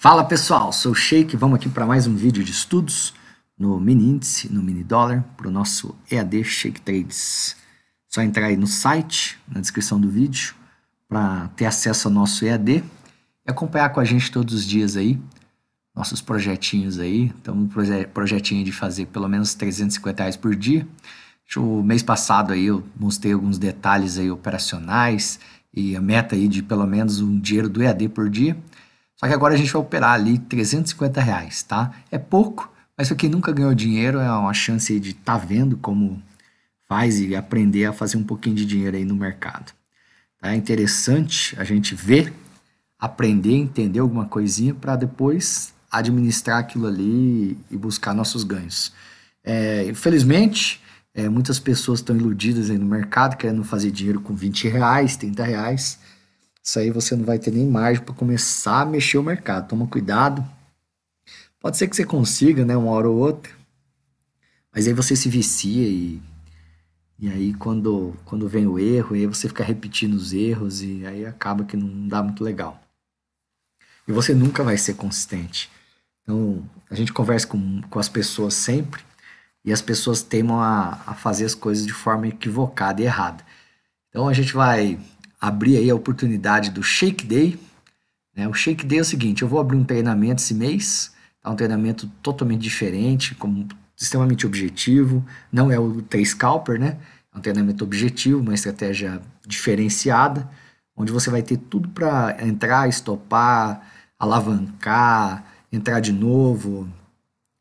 Fala pessoal, sou o Sheik, vamos aqui para mais um vídeo de estudos no mini índice, no mini dólar, para o nosso EAD Shake Trades. Só entrar aí no site, na descrição do vídeo, para ter acesso ao nosso EAD e acompanhar com a gente todos os dias aí, nossos projetinhos aí. Estamos um projetinho de fazer pelo menos 350 reais por dia. O mês passado aí eu mostrei alguns detalhes aí operacionais e a meta aí de pelo menos um dinheiro do EAD por dia. Só que agora a gente vai operar ali 350 reais, tá? É pouco, mas para quem nunca ganhou dinheiro é uma chance de estar tá vendo como faz e aprender a fazer um pouquinho de dinheiro aí no mercado. Tá? É interessante a gente ver, aprender, entender alguma coisinha para depois administrar aquilo ali e buscar nossos ganhos. É, infelizmente, é, muitas pessoas estão iludidas aí no mercado, querendo fazer dinheiro com 20 reais, 30 reais. Isso aí você não vai ter nem margem para começar a mexer o mercado. Toma cuidado. Pode ser que você consiga, né, uma hora ou outra. Mas aí você se vicia e e aí quando quando vem o erro, e aí você fica repetindo os erros e aí acaba que não dá muito legal. E você nunca vai ser consistente. Então, a gente conversa com, com as pessoas sempre e as pessoas teimam a, a fazer as coisas de forma equivocada e errada. Então a gente vai abrir aí a oportunidade do Shake Day. Né? O Shake Day é o seguinte, eu vou abrir um treinamento esse mês, tá? um treinamento totalmente diferente, como extremamente objetivo, não é o T-Scalper, né? É um treinamento objetivo, uma estratégia diferenciada, onde você vai ter tudo para entrar, estopar, alavancar, entrar de novo,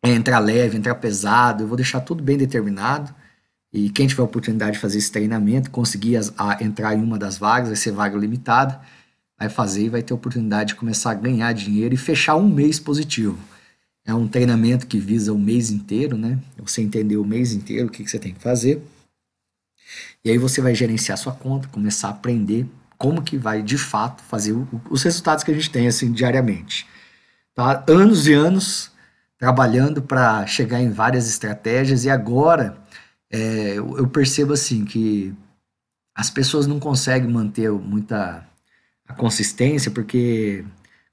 é, entrar leve, entrar pesado, eu vou deixar tudo bem determinado. E quem tiver oportunidade de fazer esse treinamento, conseguir as, a, entrar em uma das vagas, vai ser vaga limitada, vai fazer e vai ter oportunidade de começar a ganhar dinheiro e fechar um mês positivo. É um treinamento que visa o mês inteiro, né? Você entender o mês inteiro, o que, que você tem que fazer. E aí você vai gerenciar sua conta, começar a aprender como que vai de fato fazer o, os resultados que a gente tem assim diariamente. Tá? Anos e anos trabalhando para chegar em várias estratégias e agora é, eu percebo assim que as pessoas não conseguem manter muita a consistência porque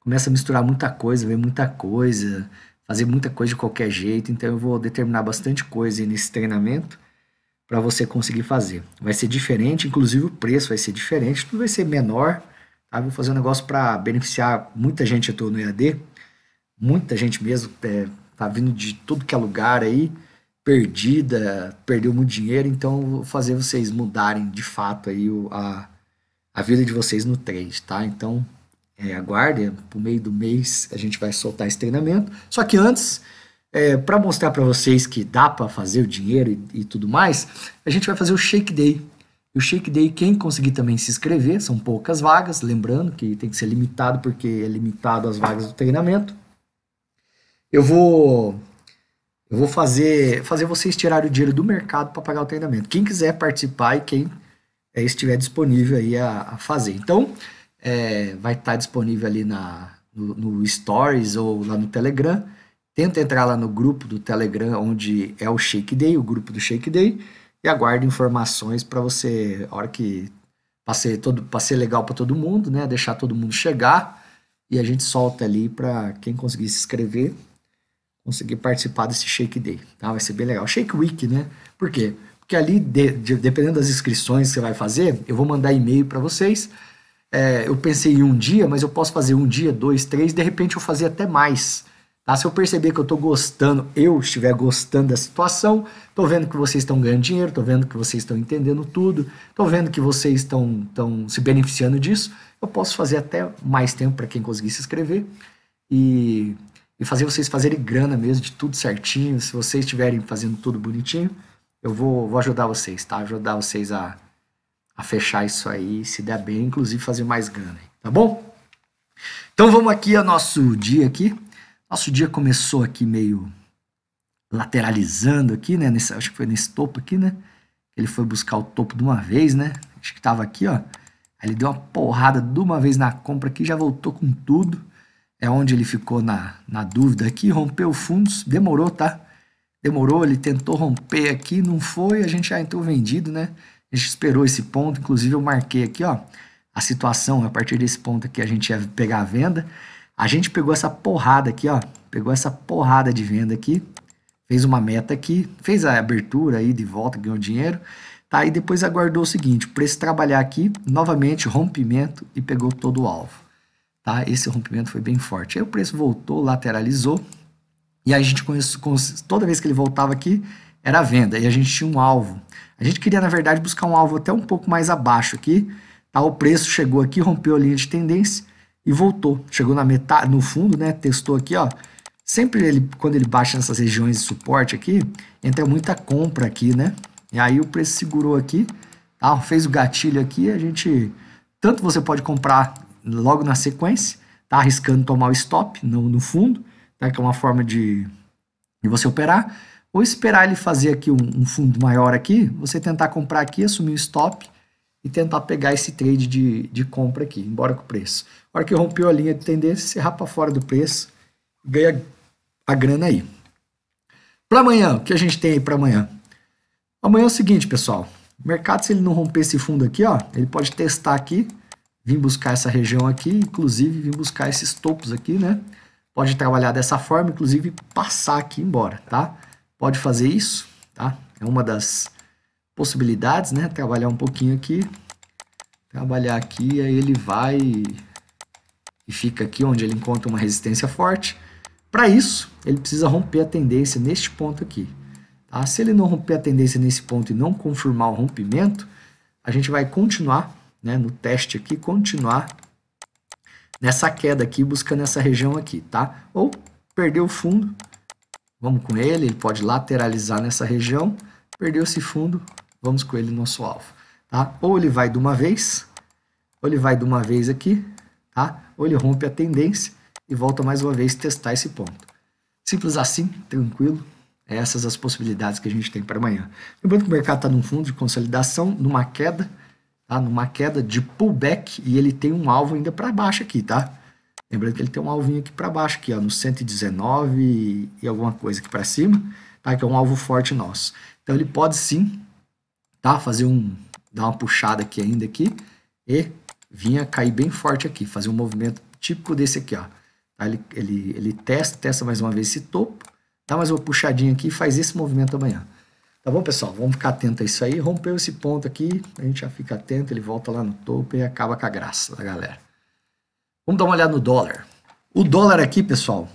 começa a misturar muita coisa, ver muita coisa, fazer muita coisa de qualquer jeito. Então eu vou determinar bastante coisa nesse treinamento para você conseguir fazer. Vai ser diferente, inclusive o preço vai ser diferente, tudo vai ser menor. Tá? Vou fazer um negócio para beneficiar muita gente. Eu estou no EAD, muita gente mesmo, é, tá vindo de todo que é lugar aí perdida, perdeu muito dinheiro, então vou fazer vocês mudarem de fato aí o, a, a vida de vocês no trade, tá? Então, é, aguardem, o meio do mês a gente vai soltar esse treinamento. Só que antes, é, para mostrar para vocês que dá para fazer o dinheiro e, e, tudo mais, a gente vai fazer o Shake Day. O Shake Day, quem conseguir também se inscrever, são poucas vagas, lembrando que tem que ser limitado porque é limitado as vagas do treinamento. Eu vou eu vou fazer, fazer vocês tirarem o dinheiro do mercado para pagar o treinamento. Quem quiser participar e quem é, estiver disponível aí a, a fazer. Então, é, vai estar tá disponível ali na, no, no, Stories ou lá no Telegram. Tenta entrar lá no grupo do Telegram, onde é o Shake Day, o grupo do Shake Day, e aguarde informações para você, a hora que passei todo passei legal para todo mundo, né? Deixar todo mundo chegar e a gente solta ali para quem conseguir se inscrever conseguir participar desse Shake Day, tá? Vai ser bem legal. Shake Week, né? Por quê? Porque ali, de, de, dependendo das inscrições que você vai fazer, eu vou mandar e-mail para vocês. É, eu pensei em um dia, mas eu posso fazer um dia, dois, três, de repente eu fazer até mais. Tá? Se eu perceber que eu estou gostando, eu estiver gostando da situação, estou vendo que vocês estão ganhando dinheiro, estou vendo que vocês estão entendendo tudo, estou vendo que vocês estão se beneficiando disso, eu posso fazer até mais tempo para quem conseguir se inscrever. E e fazer vocês fazerem grana mesmo, de tudo certinho. Se vocês estiverem fazendo tudo bonitinho, eu vou, vou ajudar vocês, tá? Ajudar vocês a, a fechar isso aí, se der bem, inclusive fazer mais grana, tá bom? Então vamos aqui ao nosso dia aqui. Nosso dia começou aqui meio lateralizando aqui, né? Nesse, acho que foi nesse topo aqui, né? Ele foi buscar o topo de uma vez, né? Acho que tava aqui, ó. Aí ele deu uma porrada de uma vez na compra aqui, já voltou com tudo é onde ele ficou na, na dúvida aqui, rompeu fundos, demorou, tá? Demorou, ele tentou romper aqui, não foi, a gente já ah, entrou vendido, né? A gente esperou esse ponto, inclusive eu marquei aqui, ó, a situação, a partir desse ponto aqui a gente ia pegar a venda. A gente pegou essa porrada aqui, ó, pegou essa porrada de venda aqui, fez uma meta aqui, fez a abertura aí de volta, ganhou dinheiro, tá? E depois aguardou o seguinte, preço trabalhar aqui, novamente rompimento e pegou todo o alvo. Tá? Esse rompimento foi bem forte. Aí o preço voltou, lateralizou, e aí a gente, toda vez que ele voltava aqui, era a venda, e a gente tinha um alvo. A gente queria, na verdade, buscar um alvo até um pouco mais abaixo aqui, tá? O preço chegou aqui, rompeu a linha de tendência e voltou. Chegou na metade, no fundo, né? Testou aqui, ó. Sempre ele, quando ele baixa nessas regiões de suporte aqui, entra muita compra aqui, né? E aí o preço segurou aqui, tá? Fez o gatilho aqui, a gente... Tanto você pode comprar logo na sequência, tá arriscando tomar o stop no, no fundo, tá? que é uma forma de, de você operar, ou esperar ele fazer aqui um, um fundo maior aqui, você tentar comprar aqui, assumir o stop e tentar pegar esse trade de, de compra aqui, embora com o preço. A hora que rompeu a linha de tendência, você rapa fora do preço, ganha a grana aí. Para amanhã, o que a gente tem aí para amanhã? Amanhã é o seguinte, pessoal. O mercado, se ele não romper esse fundo aqui, ó, ele pode testar aqui vim buscar essa região aqui, inclusive vim buscar esses topos aqui, né? Pode trabalhar dessa forma, inclusive passar aqui embora, tá? Pode fazer isso, tá? É uma das possibilidades, né? Trabalhar um pouquinho aqui, trabalhar aqui, aí ele vai e fica aqui onde ele encontra uma resistência forte. Para isso, ele precisa romper a tendência neste ponto aqui. Tá? Se ele não romper a tendência nesse ponto e não confirmar o rompimento, a gente vai continuar né, no teste aqui, continuar nessa queda aqui, buscando essa região aqui, tá? Ou perder o fundo, vamos com ele, ele pode lateralizar nessa região, perdeu esse fundo, vamos com ele no nosso alvo, tá? Ou ele vai de uma vez, ou ele vai de uma vez aqui, tá? Ou ele rompe a tendência e volta mais uma vez testar esse ponto. Simples assim, tranquilo, essas as possibilidades que a gente tem para amanhã. Lembrando que o mercado está num fundo de consolidação, numa queda, tá? numa queda de pullback e ele tem um alvo ainda para baixo aqui, tá? Lembrando que ele tem um alvinho aqui para baixo, aqui, ó, no 119 e alguma coisa aqui para cima, tá? Que é um alvo forte nosso. Então ele pode sim, tá? Fazer um, dar uma puxada aqui ainda aqui e vinha cair bem forte aqui, fazer um movimento típico desse aqui, ó. Tá? Ele, ele, ele testa, testa mais uma vez esse topo, dá mais uma puxadinha aqui e faz esse movimento amanhã. Tá bom, pessoal? Vamos ficar atento a isso aí. Rompeu esse ponto aqui, a gente já fica atento, ele volta lá no topo e acaba com a graça da galera. Vamos dar uma olhada no dólar. O dólar aqui, pessoal,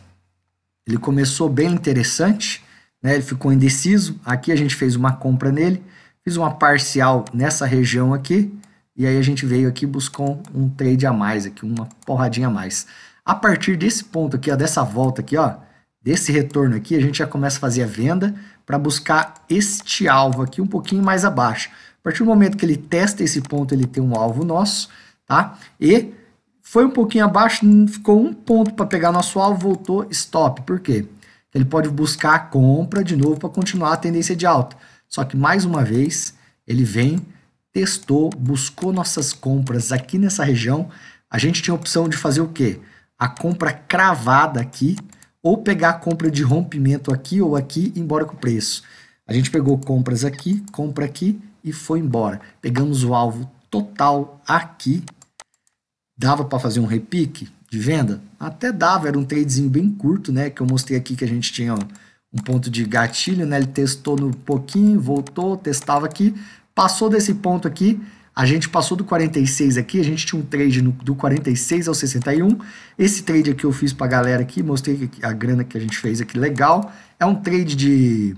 ele começou bem interessante, né? ele ficou indeciso. Aqui a gente fez uma compra nele, fiz uma parcial nessa região aqui, e aí a gente veio aqui e buscou um trade a mais aqui, uma porradinha a mais. A partir desse ponto aqui, ó, dessa volta aqui, ó, Desse retorno aqui, a gente já começa a fazer a venda para buscar este alvo aqui um pouquinho mais abaixo. A partir do momento que ele testa esse ponto, ele tem um alvo nosso, tá? E foi um pouquinho abaixo, ficou um ponto para pegar nosso alvo, voltou, stop. Por quê? Ele pode buscar a compra de novo para continuar a tendência de alta. Só que, mais uma vez, ele vem, testou, buscou nossas compras aqui nessa região. A gente tinha a opção de fazer o quê? A compra cravada aqui, ou pegar compra de rompimento aqui ou aqui e ir embora com o preço. A gente pegou compras aqui, compra aqui e foi embora. Pegamos o alvo total aqui. Dava para fazer um repique de venda? Até dava, era um tradezinho bem curto, né? Que eu mostrei aqui que a gente tinha um ponto de gatilho, né? Ele testou no pouquinho, voltou, testava aqui. Passou desse ponto aqui, a gente passou do 46 aqui, a gente tinha um trade no, do 46 ao 61. Esse trade aqui eu fiz para galera aqui, mostrei a grana que a gente fez aqui, legal. É um trade de,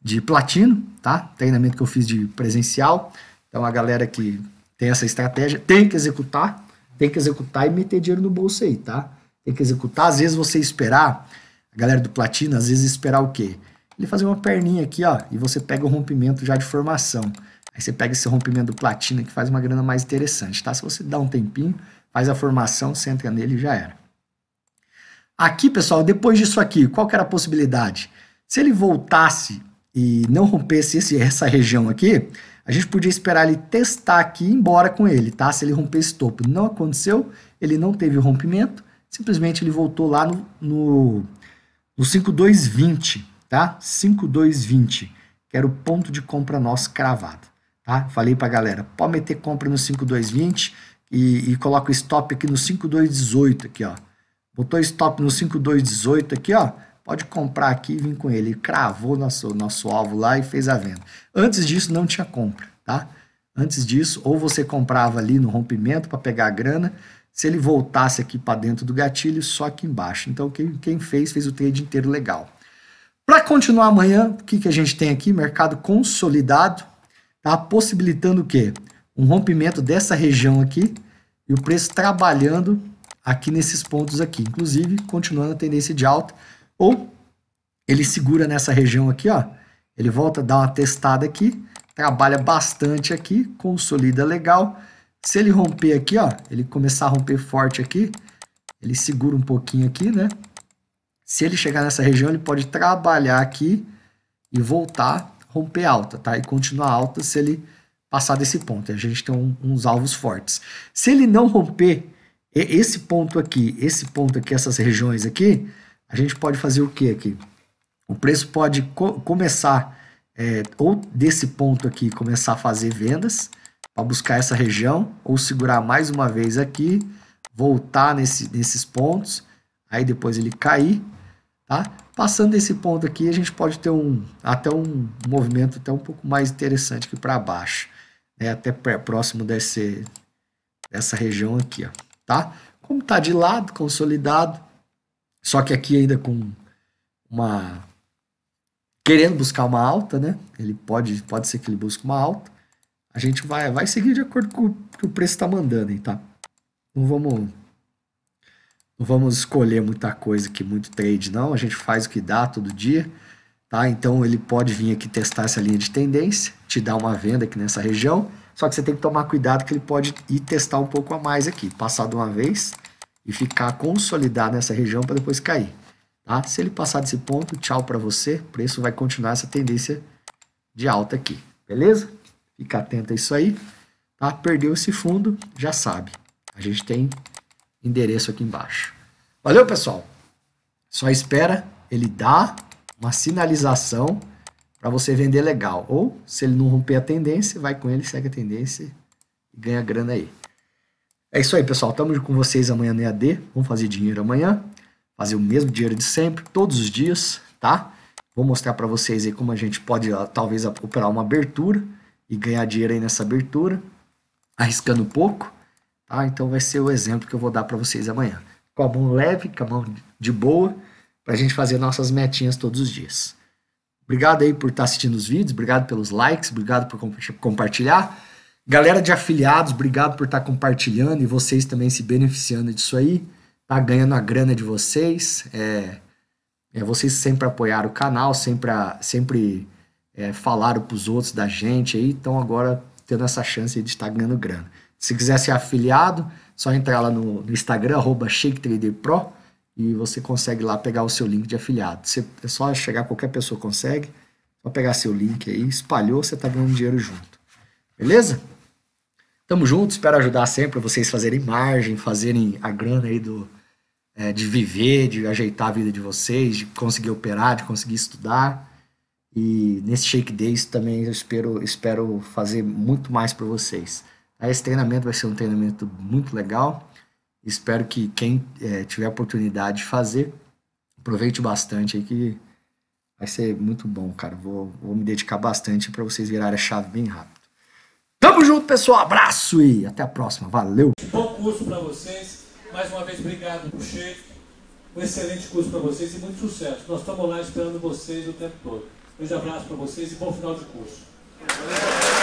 de platino, tá? Treinamento que eu fiz de presencial. Então a galera que tem essa estratégia tem que executar, tem que executar e meter dinheiro no bolso aí, tá? Tem que executar. Às vezes você esperar, a galera do platino, às vezes esperar o quê? Ele fazer uma perninha aqui, ó, e você pega o rompimento já de formação. Aí você pega esse rompimento do platina que faz uma grana mais interessante, tá? Se você dá um tempinho, faz a formação, você entra nele e já era. Aqui, pessoal, depois disso aqui, qual que era a possibilidade? Se ele voltasse e não rompesse esse, essa região aqui, a gente podia esperar ele testar aqui e ir embora com ele, tá? Se ele rompesse esse topo. Não aconteceu, ele não teve rompimento, simplesmente ele voltou lá no, no, no 5220, tá? 5220, que era o ponto de compra nosso cravado. Tá? Falei para a galera, pode meter compra no 5220 e, e coloca o stop aqui no 5218 aqui, ó. Botou stop no 5218 aqui, ó. Pode comprar aqui e vir com ele. Ele cravou nosso, nosso alvo lá e fez a venda. Antes disso não tinha compra, tá? Antes disso, ou você comprava ali no rompimento para pegar a grana, se ele voltasse aqui para dentro do gatilho, só aqui embaixo. Então, quem, quem fez, fez o trade inteiro legal. Para continuar amanhã, o que, que a gente tem aqui? Mercado consolidado, tá possibilitando o quê? Um rompimento dessa região aqui e o preço trabalhando aqui nesses pontos aqui, inclusive continuando a tendência de alta, ou ele segura nessa região aqui, ó, ele volta a dar uma testada aqui, trabalha bastante aqui, consolida legal, se ele romper aqui, ó, ele começar a romper forte aqui, ele segura um pouquinho aqui, né? Se ele chegar nessa região, ele pode trabalhar aqui e voltar romper alta, tá? E continuar alta se ele passar desse ponto. A gente tem um, uns alvos fortes. Se ele não romper esse ponto aqui, esse ponto aqui, essas regiões aqui, a gente pode fazer o que aqui? O preço pode co começar é, ou desse ponto aqui começar a fazer vendas para buscar essa região, ou segurar mais uma vez aqui, voltar nesse, nesses pontos, aí depois ele cair Tá? Passando esse ponto aqui, a gente pode ter um, até um movimento até um pouco mais interessante aqui para baixo, né? até próximo desse, dessa região aqui. Ó, tá? Como está de lado, consolidado, só que aqui ainda com uma... querendo buscar uma alta, né? ele pode, pode ser que ele busque uma alta, a gente vai, vai seguir de acordo com o que o preço está mandando. Aí, tá? Não vamos não vamos escolher muita coisa aqui, muito trade, não. A gente faz o que dá todo dia, tá? Então ele pode vir aqui testar essa linha de tendência, te dar uma venda aqui nessa região, só que você tem que tomar cuidado que ele pode ir testar um pouco a mais aqui, passar de uma vez e ficar consolidado nessa região para depois cair, tá? Se ele passar desse ponto, tchau para você, o preço vai continuar essa tendência de alta aqui, beleza? Fica atento a isso aí, tá? Perdeu esse fundo, já sabe. A gente tem endereço aqui embaixo. Valeu, pessoal? Só espera ele dar uma sinalização para você vender legal. Ou, se ele não romper a tendência, vai com ele, segue a tendência e ganha grana aí. É isso aí, pessoal. Tamo com vocês amanhã no EAD. Vamos fazer dinheiro amanhã. Fazer o mesmo dinheiro de sempre, todos os dias, tá? Vou mostrar para vocês aí como a gente pode, ah, talvez, operar uma abertura e ganhar dinheiro aí nessa abertura, arriscando pouco ah, então vai ser o exemplo que eu vou dar para vocês amanhã. Com a mão leve, com a mão de boa, para a gente fazer nossas metinhas todos os dias. Obrigado aí por estar tá assistindo os vídeos, obrigado pelos likes, obrigado por compartilhar. Galera de afiliados, obrigado por estar tá compartilhando e vocês também se beneficiando disso aí, tá ganhando a grana de vocês. É, é vocês sempre apoiaram o canal, sempre, a, sempre é, falaram para os outros da gente aí, então agora tendo essa chance de estar tá ganhando grana. Se quiser ser afiliado, só entrar lá no, no Instagram, arroba ShakeTraderPro, e você consegue lá pegar o seu link de afiliado. Você, é só chegar, qualquer pessoa consegue, só pegar seu link aí, espalhou, você tá ganhando dinheiro junto. Beleza? Tamo junto, espero ajudar sempre vocês fazerem margem, fazerem a grana aí do, é, de viver, de ajeitar a vida de vocês, de conseguir operar, de conseguir estudar. E nesse Shake Days também eu espero, espero fazer muito mais para vocês. Aí esse treinamento vai ser um treinamento muito legal. Espero que quem é, tiver oportunidade de fazer, aproveite bastante aí que vai ser muito bom, cara. Vou, vou me dedicar bastante para vocês virarem a chave bem rápido. Tamo junto, pessoal. Abraço e até a próxima. Valeu! Bom curso para vocês. Mais uma vez, obrigado, Puxê. Um excelente curso para vocês e muito sucesso. Nós estamos lá esperando vocês o tempo todo. Um grande abraço para vocês e bom final de curso.